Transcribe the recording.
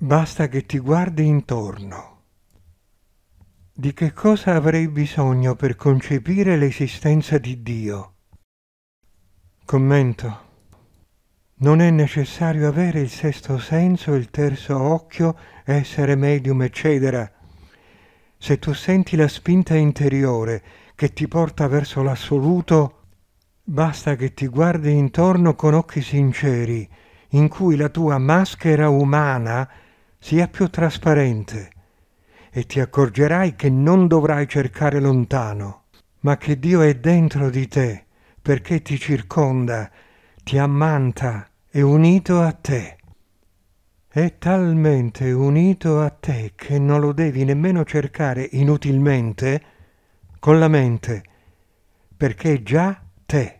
Basta che ti guardi intorno. Di che cosa avrei bisogno per concepire l'esistenza di Dio? Commento. Non è necessario avere il sesto senso, il terzo occhio, essere medium, eccetera. Se tu senti la spinta interiore che ti porta verso l'assoluto, basta che ti guardi intorno con occhi sinceri, in cui la tua maschera umana sia più trasparente e ti accorgerai che non dovrai cercare lontano, ma che Dio è dentro di te perché ti circonda, ti ammanta e unito a te. È talmente unito a te che non lo devi nemmeno cercare inutilmente con la mente, perché è già te.